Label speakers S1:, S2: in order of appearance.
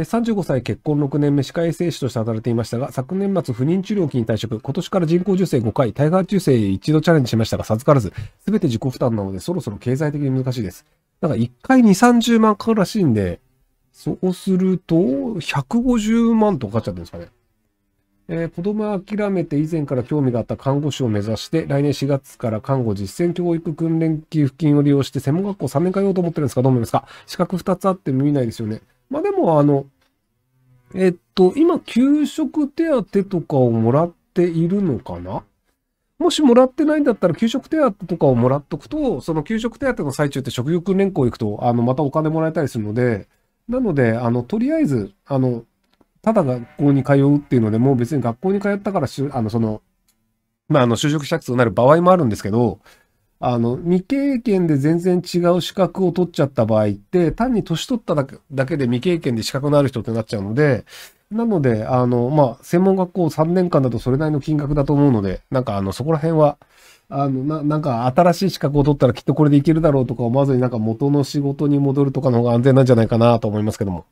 S1: 35歳結婚6年目歯科衛生士として働いていましたが、昨年末不妊治療期に退職、今年から人工授精5回、体外受精一度チャレンジしましたが授からず、すべて自己負担なのでそろそろ経済的に難しいです。なんか1回2、30万かかるらしいんで、そうすると、150万とかかっちゃってるんですかね。えー、子供は諦めて以前から興味があった看護師を目指して、来年4月から看護実践教育訓練寄付金を利用して、専門学校3年通おうと思ってるんですかどう思いますか資格2つあっても見ないですよね。まあでも、あの、えっと、今、給食手当とかをもらっているのかなもしもらってないんだったら、給食手当とかをもらっとくと、その給食手当の最中って食欲連行行くと、あの、またお金もらえたりするので、なので、あの、とりあえず、あの、ただ学校に通うっていうので、もう別に学校に通ったからしあの、その、まあ、あの、就職者数になる場合もあるんですけど、あの、未経験で全然違う資格を取っちゃった場合って、単に年取っただけで未経験で資格のある人ってなっちゃうので、なので、あの、まあ、専門学校3年間だとそれなりの金額だと思うので、なんかあの、そこら辺は、あの、な、なんか新しい資格を取ったらきっとこれでいけるだろうとか思わずになんか元の仕事に戻るとかの方が安全なんじゃないかなと思いますけども。